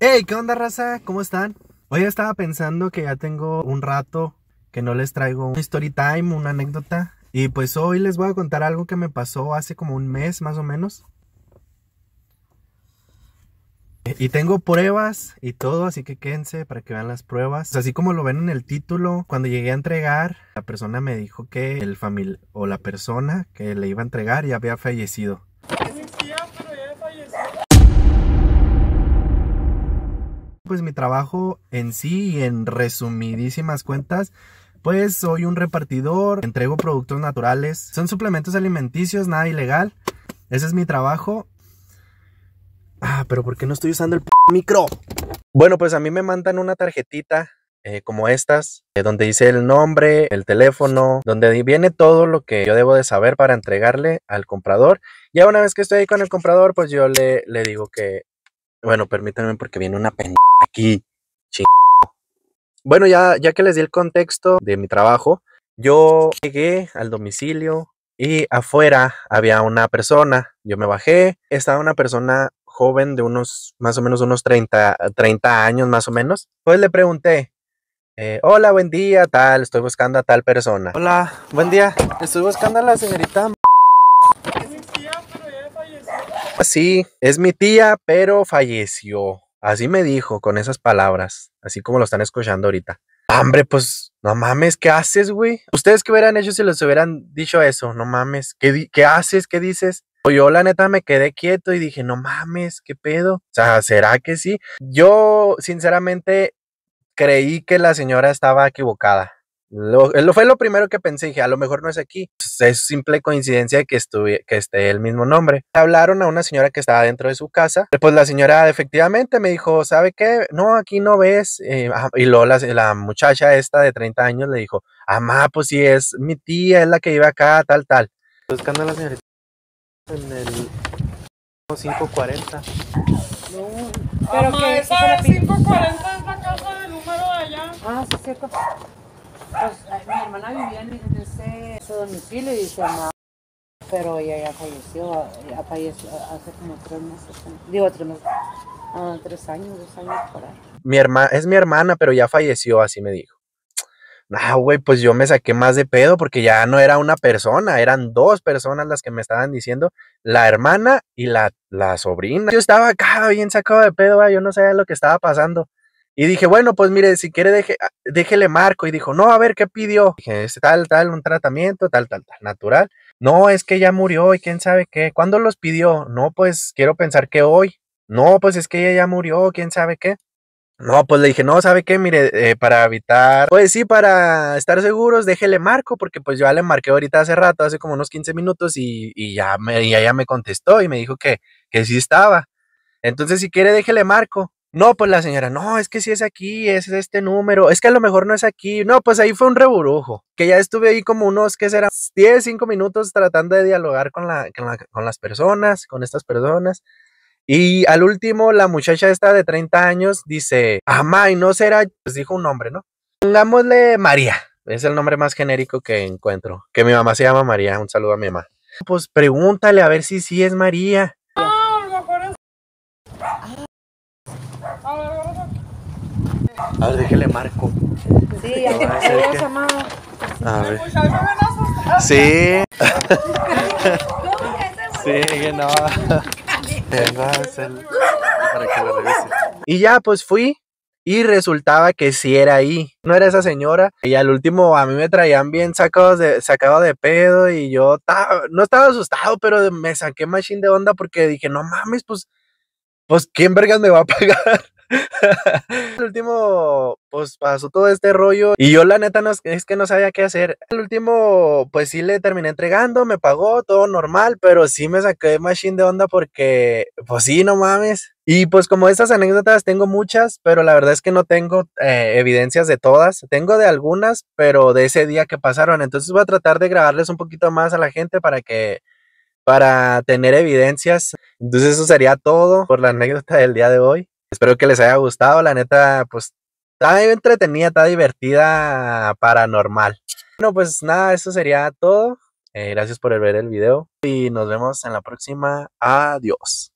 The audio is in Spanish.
Hey, ¿qué onda, raza? ¿Cómo están? Hoy estaba pensando que ya tengo un rato que no les traigo un story time, una anécdota. Y pues hoy les voy a contar algo que me pasó hace como un mes más o menos. Y tengo pruebas y todo, así que quédense para que vean las pruebas. Así como lo ven en el título, cuando llegué a entregar, la persona me dijo que el familia o la persona que le iba a entregar ya había fallecido. pues mi trabajo en sí y en resumidísimas cuentas pues soy un repartidor, entrego productos naturales, son suplementos alimenticios, nada ilegal. Ese es mi trabajo. Ah, pero ¿por qué no estoy usando el micro? Bueno, pues a mí me mandan una tarjetita eh, como estas, eh, donde dice el nombre, el teléfono, donde viene todo lo que yo debo de saber para entregarle al comprador. Ya una vez que estoy ahí con el comprador, pues yo le, le digo que bueno, permítanme porque viene una pena aquí. Bueno, ya, ya que les di el contexto de mi trabajo, yo llegué al domicilio y afuera había una persona. Yo me bajé, estaba una persona joven de unos, más o menos unos 30, años más o menos. Pues le pregunté, eh, hola, buen día, tal, estoy buscando a tal persona. Hola, buen día, estoy buscando a la señorita Sí, es mi tía, pero falleció. Así me dijo con esas palabras, así como lo están escuchando ahorita. Hombre, pues no mames, ¿qué haces, güey? ¿Ustedes qué hubieran hecho si les hubieran dicho eso? No mames, ¿qué, qué haces? ¿Qué dices? Yo la neta me quedé quieto y dije, no mames, ¿qué pedo? O sea, ¿será que sí? Yo sinceramente creí que la señora estaba equivocada. Lo, fue lo primero que pensé, dije, a lo mejor no es aquí. Pues, es simple coincidencia que, estuve, que esté el mismo nombre. Hablaron a una señora que estaba dentro de su casa. Pues la señora efectivamente me dijo, ¿sabe qué? No, aquí no ves. Eh, y luego la, muchacha esta de 30 años le dijo, amá, pues sí es mi tía, es la que vive acá, tal, tal. Buscando a la señorita en el 540. No, pero que esa es 540 es la casa del número de allá. Ah, sí, cierto. Pues mi hermana vivía en, ese, domicilio y se amaba, pero ella ya falleció, falleció hace como tres meses. Digo, tres meses. Ah, tres años, dos años por ahí. Mi hermana, es mi hermana, pero ya falleció, así me dijo. No, güey, pues yo me saqué más de pedo porque ya no era una persona, eran dos personas las que me estaban diciendo, la hermana y la, la sobrina. Yo estaba acá bien sacado de pedo, yo no sabía lo que estaba pasando. Y dije, bueno, pues mire, si quiere, ah, déjele marco. Y dijo, no, a ver, ¿qué pidió? Dije, este, tal, tal, un tratamiento, tal, tal, tal, natural. No, es que ya murió y quién sabe qué. ¿Cuándo los pidió? No, pues quiero pensar que hoy. No, pues es que ella ya murió, quién sabe qué. No, pues le dije, no, ¿sabe qué? Mire, eh, para evitar, pues sí, para estar seguros, déjele marco, porque pues yo ya le marqué ahorita hace rato, hace como unos 15 minutos, y, y ya me, me contestó y me dijo que, que sí estaba. Entonces, si quiere, déjele marco. No, pues la señora, no, es que si es aquí, es este número, es que a lo mejor no es aquí. No, pues ahí fue un reburujo, que ya estuve ahí como unos, ¿qué será? 10, 5 minutos tratando de dialogar con, la, con, las personas, con estas personas. Y al último, la muchacha esta de 30 años dice, ama, y no será, pues dijo un nombre, ¿no? Pongámosle María, es el nombre más genérico que encuentro, que mi mamá se llama María, un saludo a mi mamá. Pues pregúntale a ver si sí es María. A ver, le marco. Sí, a A ver. Sí. sí, que no. Y ya, pues fui. Y resultaba que sí era ahí, no era esa señora. Y al último a mí me traían bien sacados de, sacado de pedo y yo no estaba asustado, pero me saqué machine de onda porque dije, no mames, pues, pues, ¿quién vergas me va a pagar? el último, pues pasó todo este rollo y yo la neta es que no sabía qué hacer. El último, pues sí le terminé entregando, me pagó, todo normal, pero sí me saqué machine de onda porque, pues sí, no mames. Y pues como estas anécdotas tengo muchas, pero la verdad es que no tengo eh, evidencias de todas. Tengo de algunas, pero de ese día que pasaron. Entonces voy a tratar de grabarles un poquito más a la gente para que para tener evidencias. Entonces eso sería todo por la anécdota del día de hoy. Espero que les haya gustado. La neta, pues está entretenida, está divertida, paranormal. Bueno, pues nada, eso sería todo. Eh, gracias por ver el video y nos vemos en la próxima. Adiós.